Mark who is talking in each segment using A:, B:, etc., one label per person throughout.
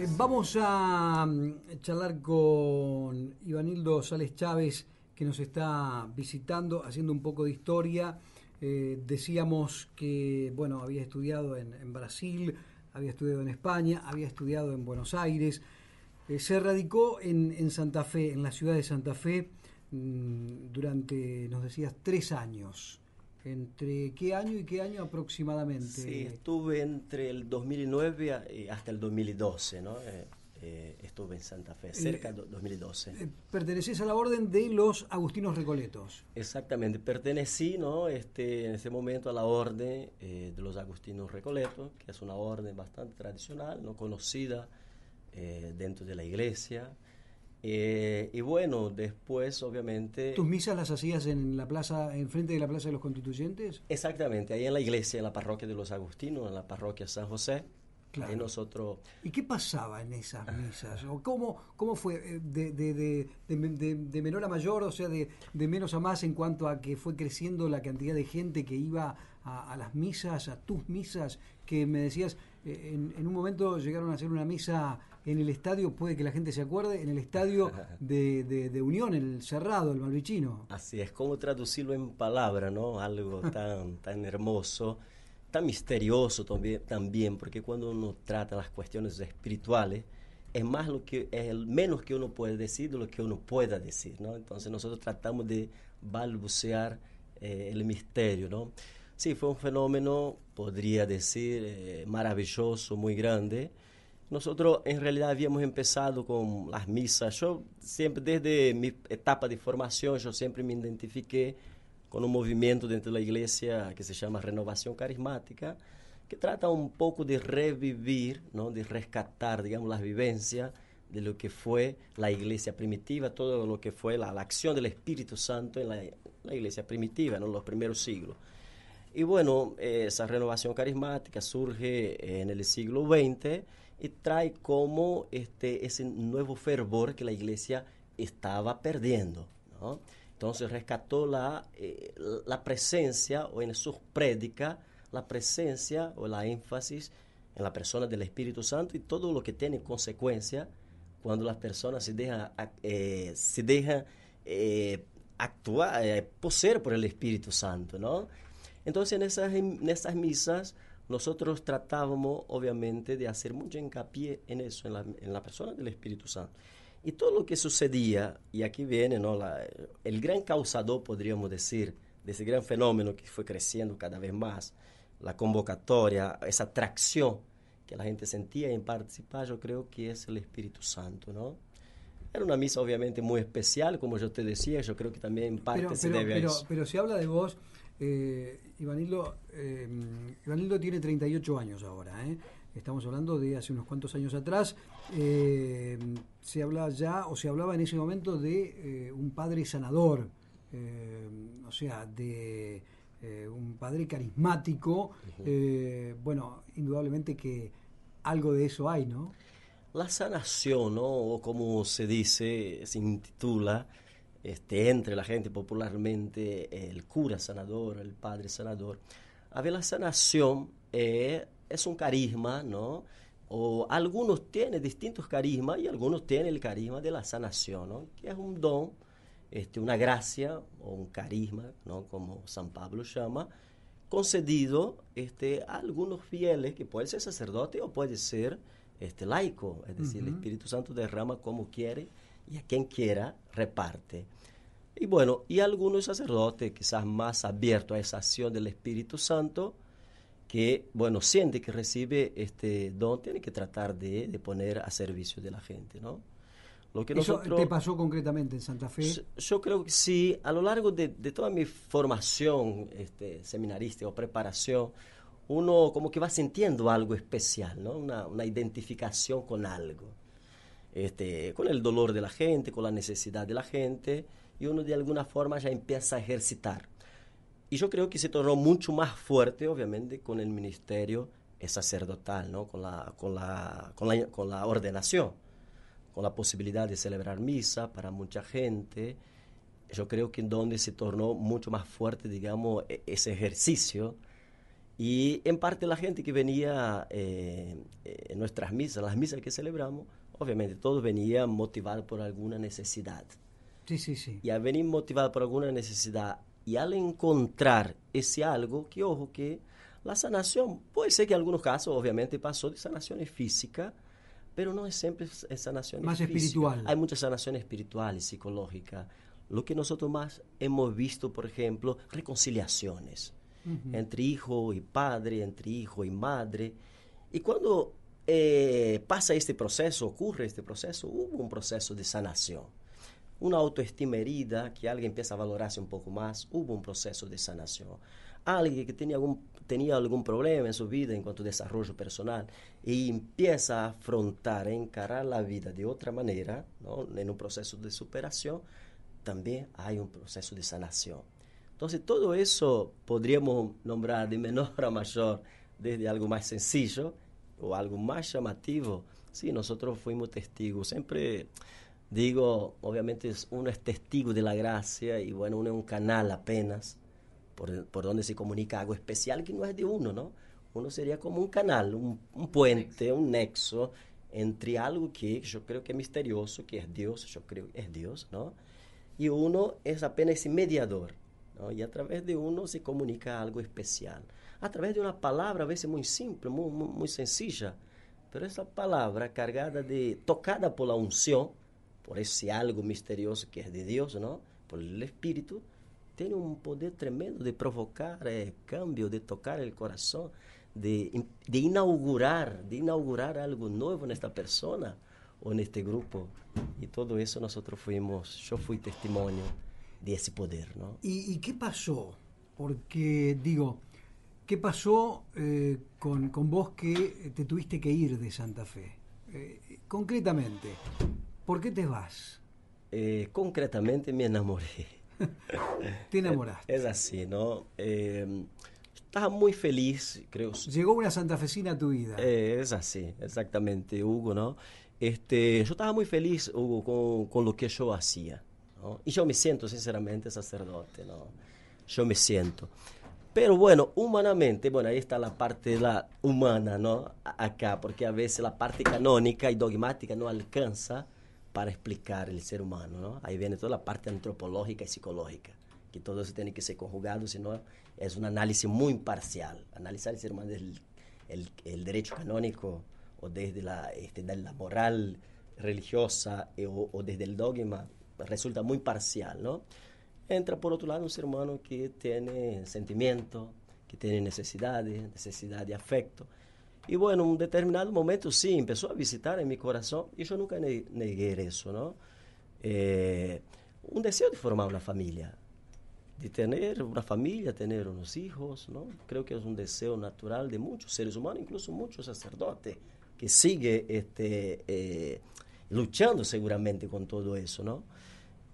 A: Eh, vamos a mm, charlar con Ivanildo Sales Chávez, que nos está visitando, haciendo un poco de historia. Eh, decíamos que, bueno, había estudiado en, Brasil, había estudiado en España, había estudiado en Buenos Aires. Eh, se radicó en, Santa Fe, en la ciudad de Santa Fe, mm, durante, nos decías, tres años. ¿Entre qué año y qué año aproximadamente? Sí,
B: estuve entre el 2009 eh, hasta el 2012, ¿no? Eh, eh, estuve en Santa Fe, cerca del 2012.
A: perteneces a la orden de los Agustinos Recoletos.
B: Exactamente, pertenecí, ¿no? Este, en ese momento a la orden de los Agustinos Recoletos, que es una orden bastante tradicional, no conocida dentro de la iglesia. Eh, y bueno, después obviamente... ¿Tus misas
A: las hacías en la plaza, enfrente de la Plaza de los Constituyentes?
B: Exactamente, ahí en la iglesia, en la parroquia de los Agustinos, en la parroquia San José. Claro. nosotros... ¿Y qué
A: pasaba en esas misas? cómo, ¿Cómo fue eh, de, menor a mayor, o sea, de, menos a más en cuanto a que fue creciendo la cantidad de gente que iba a, las misas, a tus misas, que me decías, eh, en, en un momento llegaron a hacer una misa en el estadio, puede que la gente se acuerde, en el estadio de, Unión, el cerrado, el malvichino.
B: Así es, como traducirlo en palabra, ¿no? Algo tan, tan hermoso, tan misterioso también, también, porque cuando uno trata las cuestiones espirituales, es más lo que es menos que uno puede decir de lo que uno pueda decir, ¿no? Entonces nosotros tratamos de balbucear eh, el misterio, ¿no? Sí, fue un fenómeno, podría decir, eh, maravilloso, muy grande. Nosotros en realidad habíamos empezado con las misas. Yo siempre, desde mi etapa de formación, yo siempre me identifiqué con un movimiento dentro de la iglesia que se llama Renovación Carismática, que trata un poco de revivir, de rescatar, digamos, las vivencias de lo que fue la iglesia primitiva, todo lo que fue la, acción del Espíritu Santo en la, iglesia primitiva, en los primeros siglos. Y bueno, eh, esa renovación carismática surge en el siglo XX y trae como este, ese nuevo fervor que la iglesia estaba perdiendo. Entonces rescató eh, la, presencia o en sus prédicas, la presencia o la énfasis en la persona del Espíritu Santo y todo lo que tiene consecuencia cuando las personas se dejan, eh, se eh, actuar, poseer por el Espíritu Santo. Entonces en en esas misas nosotros tratábamos, obviamente, de hacer mucho hincapié en eso, en la, persona del Espíritu Santo. Y todo lo que sucedía, y aquí viene ¿no? el gran causador, podríamos decir, de ese gran fenómeno que fue creciendo cada vez más, la convocatoria, esa atracción que la gente sentía en participar, yo creo que es el Espíritu Santo, ¿no? Era una misa obviamente muy especial, como yo te decía, yo creo que también en parte pero, se
A: Pero si habla de vos eh, Ivanildo, em, tiene 38 años ahora, ¿eh? estamos hablando de hace unos cuantos años atrás, em, se habla ya o se hablaba en ese momento de eh, un padre sanador, em, o sea, de eh, un padre carismático. bueno, indudablemente que algo de eso hay, ¿no?
B: La sanación, ¿no? o como se dice, se intitula, este, entre la gente popularmente el cura sanador, el padre sanador. A ver, la sanación eh, es un carisma, ¿no? O algunos tienen distintos carismas y algunos tienen el carisma de la sanación, ¿no? Que es un don, este, una gracia o un carisma, ¿no? Como San Pablo llama, concedido este, a algunos fieles, que puede ser sacerdote o puede ser este, laico, es decir, el Espíritu Santo derrama como quiere y a quien quiera reparte. Y bueno, y algunos sacerdotes quizás más abiertos a esa acción del Espíritu Santo, que, bueno, siente que recibe este don, tiene que tratar de, poner a servicio de la gente, ¿no? Lo que nosotros, ¿Eso te
A: pasó concretamente en Santa Fe?
B: Yo, creo que sí, a lo largo de, toda mi formación este, seminarista o preparación, uno como que va sintiendo algo especial, ¿no? una identificación con algo. Este, con el dolor de la gente, con la necesidad de la gente, y uno de alguna forma ya empieza a ejercitar. Y yo creo que se tornó mucho más fuerte, obviamente, con el ministerio sacerdotal, ¿no? con, la, con, la, ordenación, con la posibilidad de celebrar misa para mucha gente. Yo creo que en donde se tornó mucho más fuerte, digamos, e, ese ejercicio. Y en parte la gente que venía eh, eh, en nuestras misas, las misas que celebramos, obviamente todos venían motivados por alguna necesidad. Sí, sí, sí. Y al venir motivados por alguna necesidad y al encontrar ese algo, que ojo que la sanación, puede ser que en algunos casos obviamente pasó de sanaciones física, pero no es siempre sanación más espiritual. Hay muchas sanaciones espirituales, psicológicas. Lo que nosotros más hemos visto, por ejemplo, reconciliaciones entre hijo y padre, entre hijo y madre. Y cuando eh, pasa este proceso, ocurre este proceso, hubo un proceso de sanación. Una autoestima herida, que alguien empieza a valorarse un poco más, hubo un proceso de sanación. Alguien que tenía algún, tenía algún problema en su vida en cuanto a desarrollo personal y empieza a afrontar, a encarar la vida de otra manera, ¿no? en un proceso de superación, también hay un proceso de sanación. Entonces, todo eso podríamos nombrar de menor a mayor, desde algo más sencillo o algo más llamativo, sí, nosotros fuimos testigos. Siempre digo, obviamente uno es testigo de la gracia y bueno, uno es un canal apenas por, donde se comunica algo especial que no es de uno, ¿no? Uno sería como un canal, un, puente, un nexo entre algo que yo creo que es misterioso, que es Dios, yo creo que es Dios, ¿no? Y uno es apenas mediador, ¿no? Y a través de uno se comunica algo especial. através de uma palavra, a é muito simples, muito, muito sencilla, pero essa palavra cargada de, tocada pela unção, por esse algo misterioso que é de Deus, não? Por el Espírito, tem um poder tremendo de provocar é cambio, de tocar o coração, de, de inaugurar, de inaugurar algo novo nesta pessoa ou neste grupo. E todo isso nós fuimos, eu fui testemunho desse poder, não? E,
A: e que passou? Porque digo, ¿Qué pasó eh, con, con, vos que te tuviste que ir de Santa Fe? Eh, concretamente, ¿por qué te vas?
B: Eh, concretamente me enamoré. te enamoraste. Es, así, ¿no? Em, estaba muy feliz, creo. Llegó una santafecina a tu vida. es así, exactamente, Hugo, ¿no? Este, yo estaba muy feliz, Hugo, con, con lo que yo hacía. ¿no? Y yo me siento, sinceramente, sacerdote, ¿no? Yo me siento. Pero bueno, humanamente, bueno, ahí está la parte la humana, ¿no? Acá, porque a veces la parte canónica y dogmática no alcanza para explicar el ser humano, ¿no? Ahí viene toda la parte antropológica y psicológica, que todo eso tiene que ser conjugado, si no es un análisis muy parcial. Analizar el ser humano desde el, el, derecho canónico o desde la, este, la moral religiosa eh, o, o desde el dogma resulta muy parcial, ¿no? Entra por otro lado un ser humano que tiene sentimiento, que tiene necesidades, necesidad de afecto. Y bueno, en un determinado momento sí, empezó a visitar en mi corazón y yo nunca negué eso, ¿no? Eh, un deseo de formar una familia, de tener una familia, tener unos hijos, ¿no? Creo que es un deseo natural de muchos seres humanos, incluso muchos sacerdotes que sigue este, eh, luchando seguramente con todo eso, ¿no?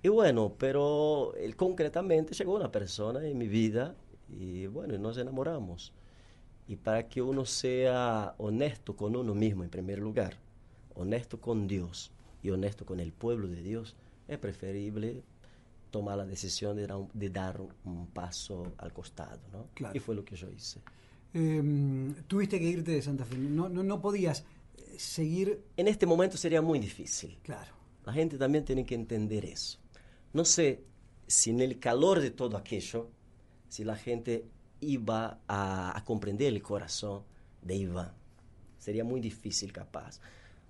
B: Y bueno, pero concretamente llegó una persona en mi vida y bueno, nos enamoramos. Y para que uno sea honesto con uno mismo en primer lugar, honesto con Dios y honesto con el pueblo de Dios, es preferible tomar la decisión de dar un, paso al costado, ¿no? Y fue lo que yo hice.
A: Em, tuviste que irte de Santa Fe, no, no, no podías
B: eh, seguir... En este momento sería muy difícil. Claro. La gente también tiene que entender eso no sé si en el calor de todo aquello, si la gente iba a, comprender el corazón de Iván. Sería muy difícil capaz.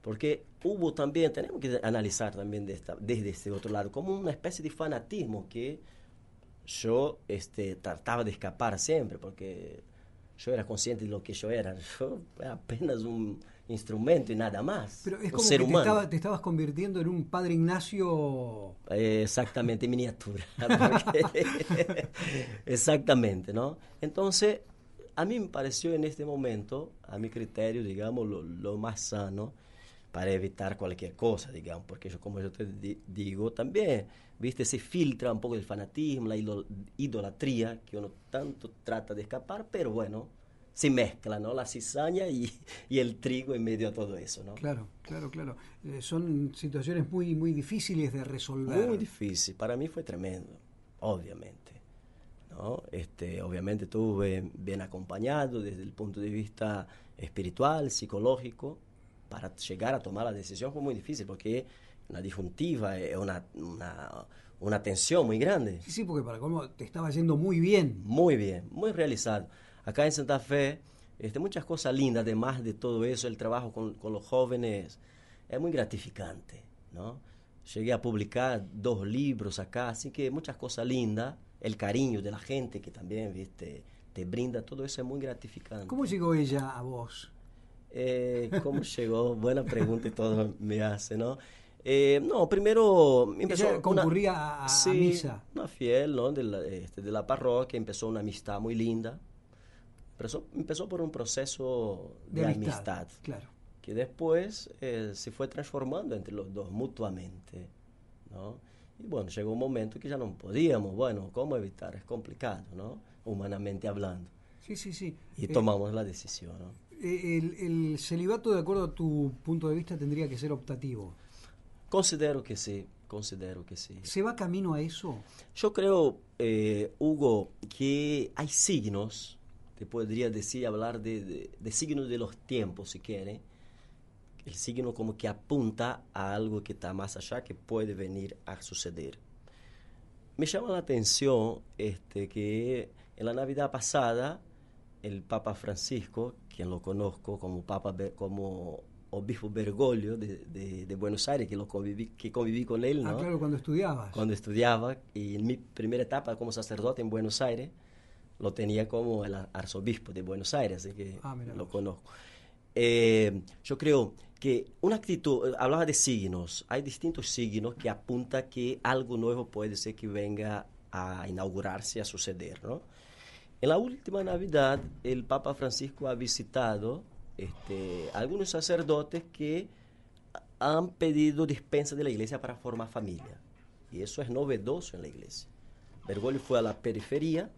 B: Porque hubo también, tenemos que analizar también desde este otro lado, como una especie de fanatismo que yo este, trataba de escapar siempre, porque yo era consciente de lo que yo era. Yo era apenas un, instrumento y nada más. Pero es como ser que
A: te, estabas convirtiendo en un padre Ignacio.
B: Exactamente, exactamente, miniatura. exactamente, ¿no? Entonces, a mí me pareció en este momento, a mi criterio, digamos, lo, más sano para evitar cualquier cosa, digamos, porque yo, como yo te digo también, viste, se filtra un poco el fanatismo, la idolatría que uno tanto trata de escapar, pero bueno, se mezcla, ¿no? La cizaña y, el trigo en medio de todo eso, ¿no? Claro,
A: claro, claro. Eh, son situaciones muy, muy difíciles de resolver. Muy
B: difícil. Para mí fue tremendo, obviamente. ¿no? Este, obviamente estuve bien acompañado desde el punto de vista espiritual, psicológico. Para llegar a tomar la decisión fue muy difícil porque la difuntiva es una, una, una tensión muy grande. Sí, porque para cómo te estaba yendo muy bien. Muy bien, muy realizado acá en Santa Fe, este, muchas cosas lindas, además de todo eso, el trabajo con, los jóvenes es muy gratificante, ¿no? Llegué a publicar dos libros acá, así que muchas cosas lindas, el cariño de la gente que también, viste, te brinda, todo eso es muy gratificante.
A: ¿Cómo llegó ella a vos?
B: Eh, ¿Cómo llegó? Buena pregunta y todo me hace, ¿no? Eh, no, primero empezó. concurría a, sí, misa. Una fiel, ¿no? de la este, parroquia, empezó una amistad muy linda. Pero eso empezó por un proceso de, amistad, Claro. Que después eh, se fue transformando entre los dos mutuamente, ¿no? Y bueno, llegó un momento que ya no podíamos, bueno, ¿cómo evitar? Es complicado, ¿no? Humanamente hablando. Sí, sí, sí. Y eh, tomamos la decisión, ¿no?
A: Eh, el, celibato, de acuerdo a tu punto de vista, tendría que ser optativo.
B: Considero que sí, considero que sí. ¿Se va camino a eso? Yo creo, Hugo, que hay signos te podría decir, hablar de, de, signos de los tiempos, si quiere. El signo como que apunta a algo que está más allá, que puede venir a suceder. Me llama la atención este, que en la Navidad pasada, el Papa Francisco, quien lo conozco como Papa como obispo Bergoglio de, Buenos Aires, que lo conviví, que conviví con él, Ah, claro,
A: cuando estudiabas.
B: Cuando estudiaba, y en mi primera etapa como sacerdote en Buenos Aires, lo tenía como el arzobispo de Buenos Aires, así que ah, lo conozco. Eh, yo creo que una actitud, eh, hablaba de signos, hay distintos signos que apunta que algo nuevo puede ser que venga a inaugurarse, a suceder, ¿no? En la última Navidad, el Papa Francisco ha visitado este, algunos sacerdotes que han pedido dispensa de la iglesia para formar familia. Y eso es novedoso en la iglesia. Bergoglio fue a la periferia,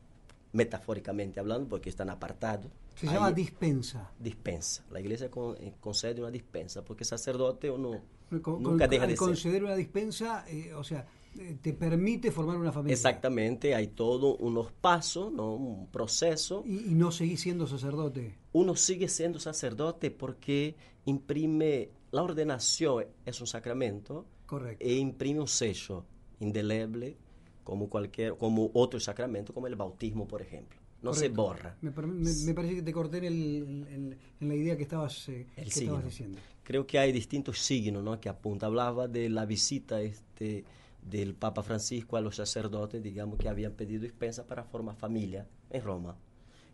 B: metafóricamente hablando, porque están apartados. Se llama dispensa. Dispensa. La iglesia eh, concede una dispensa, porque sacerdote uno nunca deja de ser conceder
A: una dispensa, eh, o sea, eh, te permite formar una familia.
B: Exactamente, hay todos unos pasos, ¿no? un proceso.
A: Y, no seguís siendo sacerdote.
B: Uno sigue siendo sacerdote porque imprime, la ordenación es un sacramento. Correcto. E imprime un sello indeleble como, cualquier, como otro sacramento, como el bautismo, por ejemplo. No se borra.
A: Me, parece que te corté en, la idea que estabas, eh, estabas diciendo.
B: Creo que hay distintos signos ¿no? que apunta. Hablaba de la visita este, del Papa Francisco a los sacerdotes, digamos, que habían pedido dispensa para formar familia en Roma.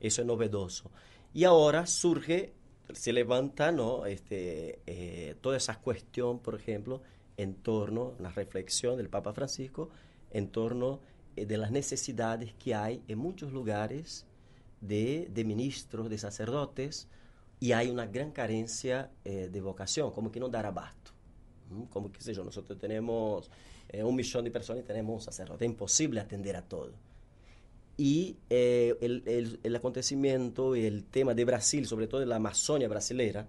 B: Eso es novedoso. Y ahora surge, se levanta ¿no? este, eh, toda esa cuestión, por ejemplo, en torno a la reflexión del Papa Francisco en torno eh, de las necesidades que hay en muchos lugares de, de ministros, de sacerdotes, y hay una gran carencia eh, de vocación, como que no dar abasto. Como que, sé yo, nosotros tenemos eh, un millón de personas y tenemos un sacerdote, es imposible atender a todo. Y el, el, acontecimiento, el tema de Brasil, sobre todo de la Amazonia brasilera,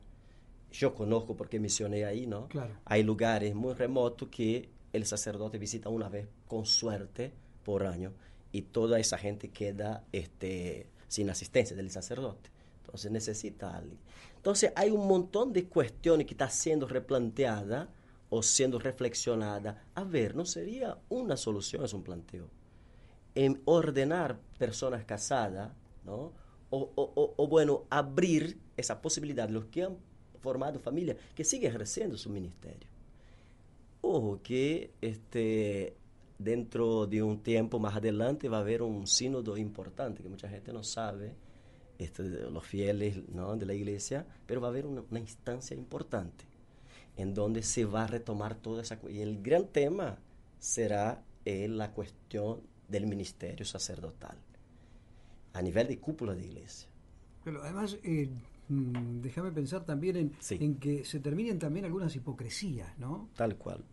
B: yo conozco porque misioné ahí, ¿no? Hay lugares muy remotos que el sacerdote visita una vez con suerte por año y toda esa gente queda este, sin asistencia del sacerdote. Entonces necesita alguien. Entonces hay un montón de cuestiones que está siendo replanteada o siendo reflexionada. A ver, ¿no sería una solución, es un planteo? En ordenar personas casadas, ¿no? O, bueno, abrir esa posibilidad los que han formado familia, que siguen ejerciendo su ministerio. Ojo, que este, dentro de un tiempo más adelante va a haber un sínodo importante que mucha gente no sabe, este, los fieles ¿no? de la iglesia, pero va a haber una, instancia importante en donde se va a retomar toda esa... Y el gran tema será eh, la cuestión del ministerio sacerdotal a nivel de cúpula de iglesia.
A: Pero además, eh, mm, déjame pensar también en, en que se terminen también algunas hipocresías, ¿no? Tal cual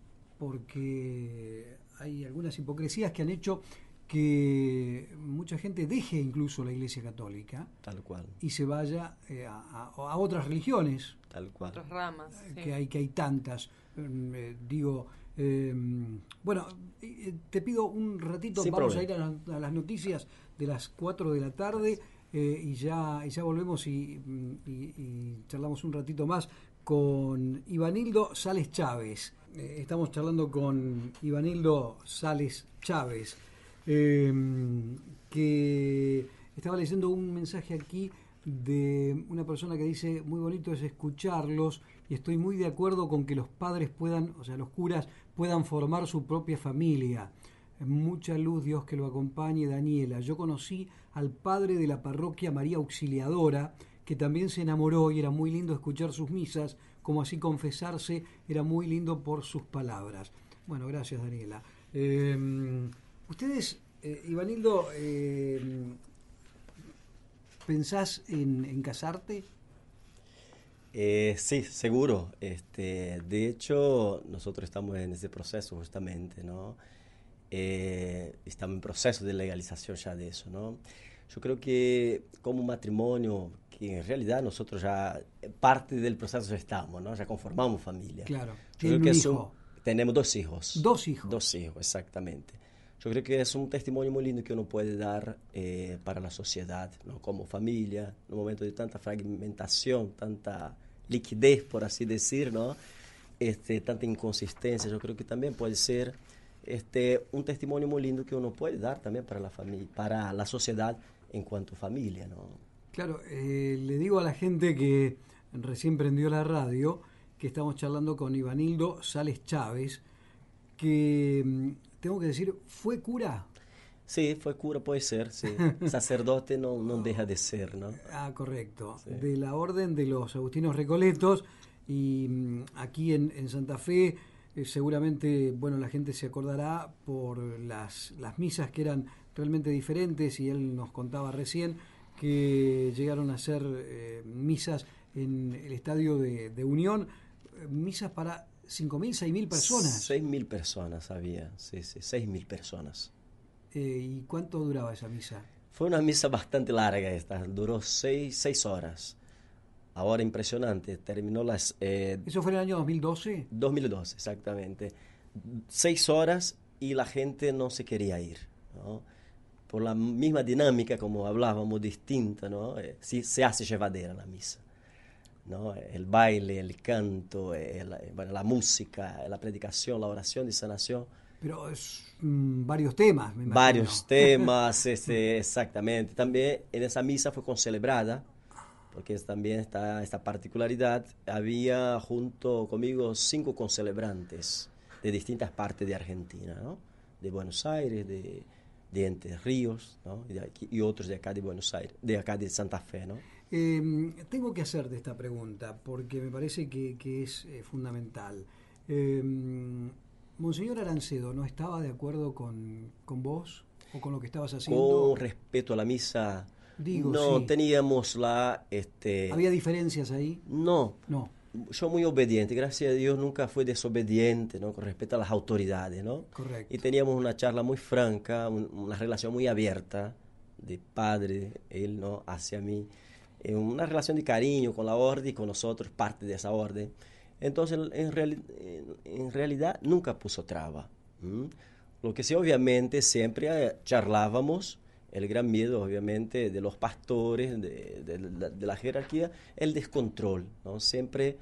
A: porque hay algunas hipocresías que han hecho que mucha gente deje incluso la Iglesia Católica. Tal cual. Y se vaya eh, a, otras religiones. Tal cual. Otras ramas. Eh, que, hay, que hay tantas. Mm, eh, digo, em, bueno, te pido un ratito, vamos a ir a, las noticias de las 4 de la tarde. y, ya, y ya volvemos mm, y, y charlamos un ratito más con Ivanildo Sales Chávez. Eh, estamos charlando con Ivanildo Sales Chávez, em, que estaba leyendo un mensaje aquí de una persona que dice, muy bonito es escucharlos y estoy muy de acuerdo con que los padres puedan, o sea, los curas puedan formar su propia familia. Mucha luz, Dios que lo acompañe, Daniela. Yo conocí al padre de la parroquia María Auxiliadora, que también se enamoró y era muy lindo escuchar sus misas como así confesarse era muy lindo por sus palabras. Bueno, gracias Daniela. Em, ustedes, eh, Ivanildo, em, ¿pensás en, casarte?
B: Eh, sí, seguro. Este, de hecho, nosotros estamos en ese proceso justamente, ¿no? Eh, estamos en proceso de legalización ya de eso, ¿no? Yo creo que como matrimonio, que en realidad nosotros ya eh, parte del proceso estamos, ¿no? Ya conformamos familia. Claro. creo que tenemos dos hijos. Dos hijos. Dos hijos, exactamente. Yo creo que es un testimonio muy lindo que uno puede dar eh, para la sociedad, ¿no? como familia, en un momento de tanta fragmentación, tanta liquidez, por así decir, ¿no? este, tanta inconsistencia. Yo creo que también puede ser este, un testimonio muy lindo que uno puede dar también para la, familia, para la sociedad en cuanto a familia. ¿no?
A: Claro, eh, le digo a la gente que recién prendió la radio que estamos charlando con Ivanildo Sales Chávez, que mm, tengo que decir, fue cura.
B: Sí, fue cura, puede ser, Sacerdote no, deja de ser, ¿no?
A: Ah, correcto. De la orden de los agustinos recoletos y mm, aquí en, Santa Fe, eh, seguramente, bueno, la gente se acordará por las, las misas que eran realmente diferentes y él nos contaba recién que llegaron a hacer eh, misas en el estadio de, Unión, eh, misas para 5.000, 6.000 personas.
B: 6.000 personas había, sí, sí, 6.000 personas.
A: Eh, ¿Y cuánto duraba esa misa?
B: Fue una misa bastante larga esta, duró 6 seis, horas. Ahora impresionante, terminó las... ¿Eso fue en el año 2012? 2012, exactamente. ...seis horas y la gente no se quería ir por la misma dinámica, como hablábamos, distinta, ¿no? Eh, sí, se hace llevadera la misa. ¿no? El baile, el canto, eh, eh, bueno, la música, la predicación, la oración de sanación.
A: Pero es, mm, varios temas, me Varios temas,
B: este, exactamente. También en esa misa fue concelebrada, porque también está esta particularidad. Había junto conmigo cinco concelebrantes de distintas partes de Argentina, ¿no? De Buenos Aires, de, de Entre Ríos ¿no? y, otros de acá de Buenos Aires, de acá de Santa Fe. ¿no?
A: Em, tengo que hacerte esta pregunta porque me parece que, es eh, fundamental. Em, Monseñor Arancedo, ¿no estaba de acuerdo con, vos o con lo que estabas haciendo? Con
B: respeto a la misa, Digo, no teníamos la... Este, ¿Había
A: diferencias ahí? No. No
B: yo muy obediente, gracias a Dios nunca fui desobediente, ¿no? Con respecto a las autoridades, ¿no? Y teníamos una charla muy franca, una relación muy abierta de padre, él, ¿no? Hacia mí. Eh, una relación de cariño con la orden y con nosotros, parte de esa orden. Entonces, en, en, realidad nunca puso traba. Lo que sí, obviamente, siempre eh, charlábamos el gran miedo, obviamente, de los pastores, de, la, jerarquía, el descontrol. ¿no? Siempre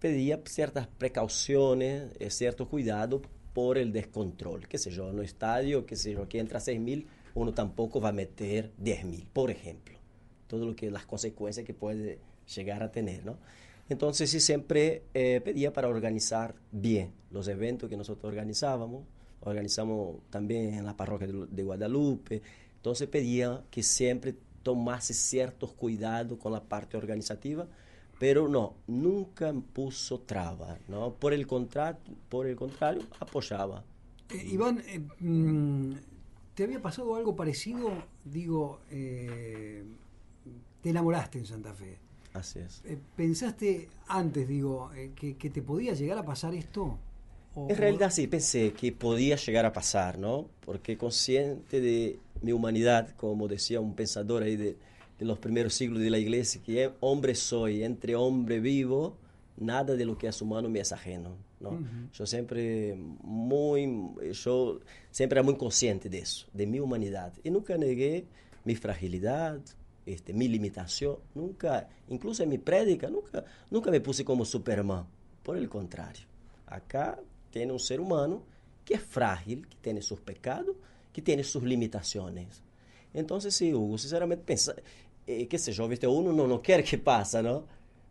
B: pedía ciertas precauciones, eh, cierto cuidado por el descontrol. Que sé yo, en un estadio, que sé yo, que entra 6.000, uno tampoco va a meter 10.000, por ejemplo. Todo lo que las consecuencias que puede llegar a tener, ¿no? Entonces sí siempre eh, pedía para organizar bien los eventos que nosotros organizábamos. Organizamos también en la parroquia de Guadalupe, entonces pedía que siempre tomase ciertos cuidados con la parte organizativa, pero no, nunca puso traba, ¿no? Por el, por el contrario, apoyaba.
A: Eh, Iván, eh, mm, ¿te había pasado algo parecido? Digo, eh, te enamoraste en Santa
B: Fe. Así es.
A: ¿Pensaste antes, digo, que, que te podía llegar a pasar esto? Oh, en realidad
B: sí, pensé que podía llegar a pasar, ¿no? Porque consciente de mi humanidad, como decía un pensador ahí de, los primeros siglos de la iglesia, que hombre soy, entre hombre vivo, nada de lo que es humano me es ajeno, ¿no? Yo siempre muy, yo siempre era muy consciente de eso, de mi humanidad. Y nunca negué mi fragilidad, este, mi limitación, nunca, incluso en mi prédica, nunca, nunca me puse como Superman. Por el contrario, acá tiene un ser humano que es frágil, que tiene sus pecados, que tiene sus limitaciones. Entonces, sí, Hugo, sinceramente, pensa, eh, qué sé yo, viste, uno no, no quiere que pasa, ¿no?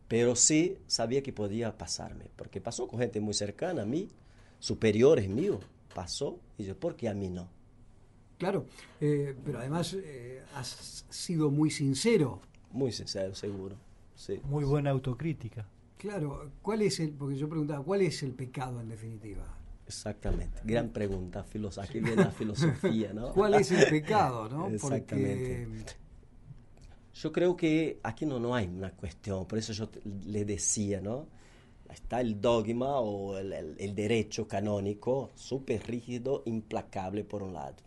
B: Pero sí sabía que podía pasarme, porque pasó con gente muy cercana a mí, superiores míos, pasó, y yo, ¿por qué a mí no?
A: Claro, eh, pero además eh, has sido muy sincero.
B: Muy sincero, seguro. Sí.
A: Muy buena autocrítica. Claro, ¿cuál es el, porque yo preguntaba, ¿cuál es el pecado en definitiva?
B: Exactamente, ¿Eh? gran pregunta, aquí viene la filosofía, ¿no? ¿Cuál es el pecado, no? Exactamente. Yo creo que aquí no, no hay una cuestión, por eso yo le decía, ¿no? Está el dogma o el, derecho canónico súper rígido, implacable por un lado,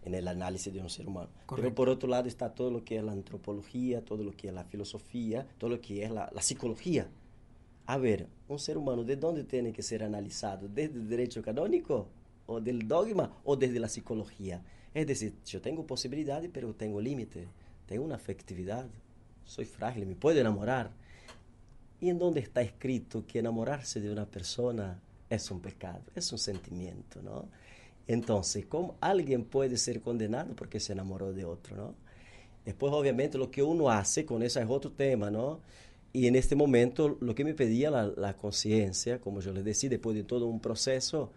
B: en el análisis de un ser humano. Pero por otro lado está todo lo que es la antropología, todo lo que es la filosofía, todo lo que es la, la psicología a ver, un ser humano, ¿de dónde tiene que ser analizado? ¿Desde el derecho canónico? ¿O del dogma? ¿O desde la psicología? Es decir, yo tengo posibilidades, pero tengo límite. Tengo una afectividad. Soy frágil, me puedo enamorar. ¿Y en dónde está escrito que enamorarse de una persona es un pecado? Es un sentimiento, ¿no? Entonces, ¿cómo alguien puede ser condenado porque se enamoró de otro, ¿no? Después, obviamente, lo que uno hace con eso es otro tema, ¿no? Y en este momento lo que me pedía la, conciencia, como yo les decía, después de todo un proceso,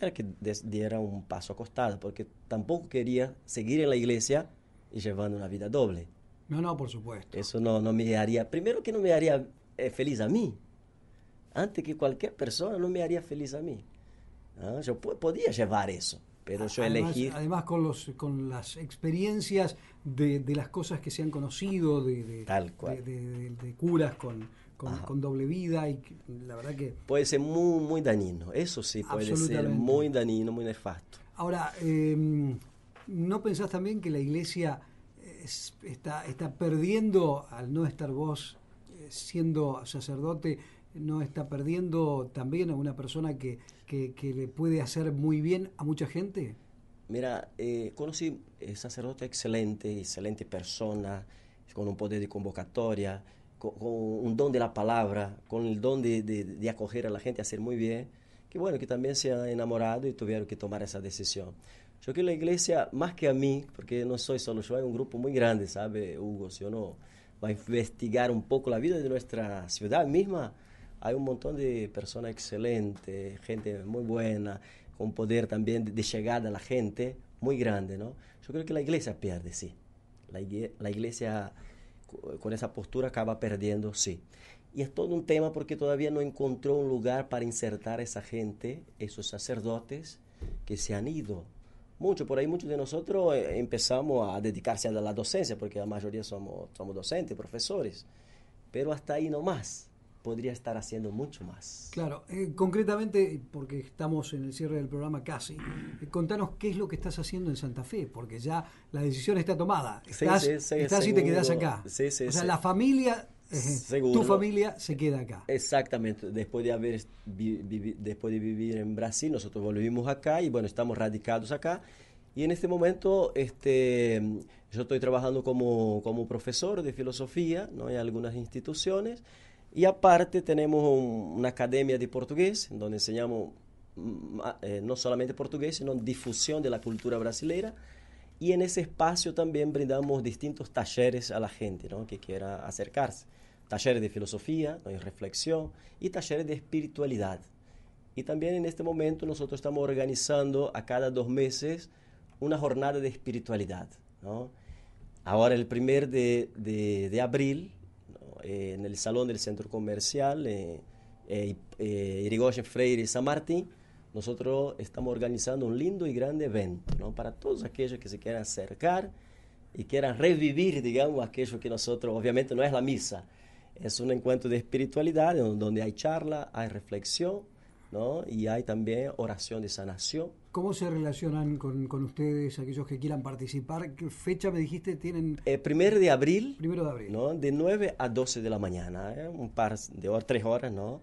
B: era que diera un paso acostado, porque tampoco quería seguir en la iglesia y llevando una vida doble.
A: No, no, por supuesto.
B: Eso no, no me haría, primero que no me haría eh, feliz a mí, antes que cualquier persona no me haría feliz a mí. Ah, yo podía llevar eso, pero yo además, elegí...
A: Además con, los, con las experiencias de, las cosas que se han conocido, de, Tal De, curas con, doble vida, y la verdad que...
B: Puede ser muy, muy dañino, eso sí, puede ser muy dañino, muy nefasto.
A: Ahora, em, ¿no pensás también que la iglesia está, está perdiendo al no estar vos eh, siendo sacerdote? no está perdiendo también a una persona que, le puede hacer muy bien a mucha gente?
B: Mira, eh, conocí eh, sacerdote excelente, excelente persona, con un poder de convocatoria, con, un don de la palabra, con el don de, acoger a la gente, hacer muy bien, que bueno, que también se han enamorado y tuvieron que tomar esa decisión. Yo creo que la iglesia, más que a mí, porque no soy solo yo, hay un grupo muy grande, ¿sabe, Hugo? Si uno va a investigar un poco la vida de nuestra ciudad misma, hay un montón de personas excelentes, gente muy buena, con poder también de, llegada a la gente muy grande, ¿no? Yo creo que la iglesia pierde, sí. La, iglesia con esa postura acaba perdiendo, sí. Y es todo un tema porque todavía no encontró un lugar para insertar a esa gente, esos sacerdotes que se han ido. Mucho, por ahí muchos de nosotros eh, empezamos a dedicarse a la docencia, porque la mayoría somos, somos docentes, profesores, pero hasta ahí no más podría estar haciendo mucho más.
A: Claro, eh, concretamente, porque estamos en el cierre del programa casi, eh, contanos qué es lo que estás haciendo en Santa Fe, porque ya la decisión está tomada. Estás, estás y te quedas acá. o sea, la familia,
B: eh, tu
A: familia se queda acá.
B: Exactamente, después de, haber, después de vivir en Brasil, nosotros volvimos acá y bueno, estamos radicados acá. Y en este momento este, yo estoy trabajando como, como profesor de filosofía ¿no? en algunas instituciones. Y aparte tenemos una academia de portugués, donde enseñamos mm, eh, no solamente portugués, sino difusión de la cultura brasileira. Y en ese espacio también brindamos distintos talleres a la gente ¿no? que quiera acercarse. Talleres de filosofía, reflexión y talleres de espiritualidad. Y también en este momento nosotros estamos organizando a cada dos meses una jornada de espiritualidad. Ahora el primer de, de abril eh, en el salón del centro comercial eh, eh, Irigoyen Freire y San Martín, nosotros estamos organizando un lindo y grande evento ¿no? para todos aquellos que se quieran acercar y quieran revivir, digamos, aquello que nosotros, obviamente no es la misa, es un encuentro de espiritualidad donde hay charla, hay reflexión ¿no? Y hay también oración de sanación.
A: ¿Cómo se relacionan con, ustedes aquellos que quieran participar? ¿Qué fecha me dijiste tienen?
B: El eh, primero de abril. Primero de abril. De 9 a 12 de la mañana, ¿eh? un par de horas, tres horas, ¿no?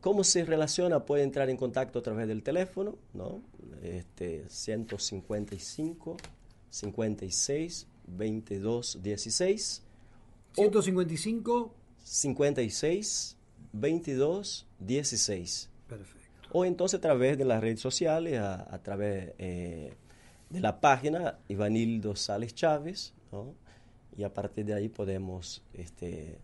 B: ¿Cómo se relaciona? Puede entrar en contacto a través del teléfono, ¿no? Este, 155 56 22 16. 155 56 22 16. Perfecto o entonces a través de las redes sociales, a, través eh, de la página Ivanildo Sales Chávez, y a partir de ahí podemos este,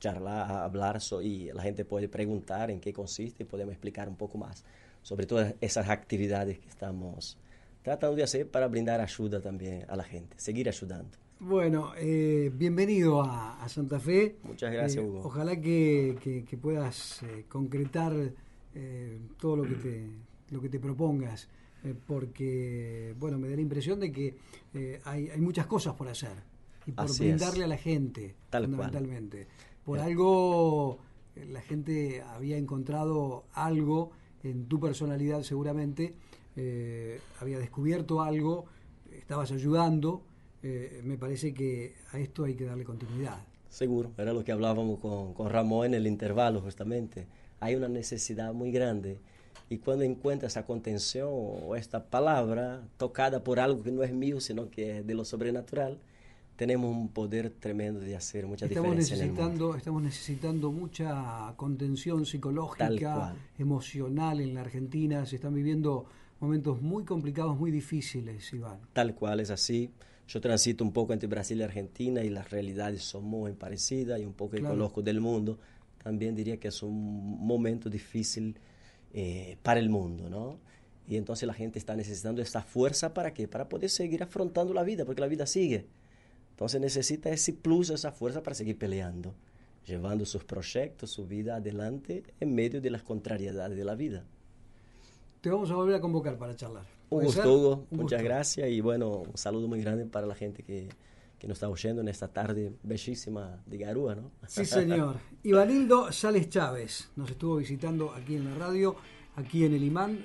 B: charlar, hablar y la gente puede preguntar en qué consiste y podemos explicar un poco más sobre todas esas actividades que estamos tratando de hacer para brindar ayuda también a la gente, seguir ayudando.
A: Bueno, eh, bienvenido a, Santa Fe. Muchas gracias, eh, Hugo. Ojalá que, puedas concretar eh, todo lo que te, lo que te propongas, eh, porque, bueno, me da la impresión de que eh, hay, hay, muchas cosas por hacer y por brindarle a la gente, fundamentalmente. Por algo, la gente había encontrado algo en tu personalidad seguramente, había descubierto algo, estabas ayudando, me parece que a esto hay que darle continuidad.
B: Seguro, era lo que hablábamos con, con Ramón en el intervalo justamente hay una necesidad muy grande. Y cuando encuentras esa contención o esta palabra tocada por algo que no es mío, sino que es de lo sobrenatural, tenemos un poder tremendo de hacer mucha necesitando,
A: Estamos necesitando mucha contención psicológica, emocional en la Argentina. Se están viviendo momentos muy complicados, muy difíciles, Iván.
B: Tal cual es así. Yo transito un poco entre Brasil y Argentina y las realidades son muy parecidas y un poco conozco del mundo también diría que es un momento difícil eh, para el mundo, ¿no? Y entonces la gente está necesitando esta fuerza para qué? Para poder seguir afrontando la vida, porque la vida sigue. Entonces necesita ese plus, esa fuerza para seguir peleando, llevando sus proyectos, su vida adelante en medio de las contrariedades de la vida.
A: Te vamos a volver a convocar para charlar. Un gusto, Muchas
B: gracias y bueno, un saludo muy grande para la gente que que nos está oyendo en esta tarde bellísima de Garúa, ¿no? Sí, señor.
A: y Sales Chávez nos estuvo visitando aquí en la radio, aquí en el Imán.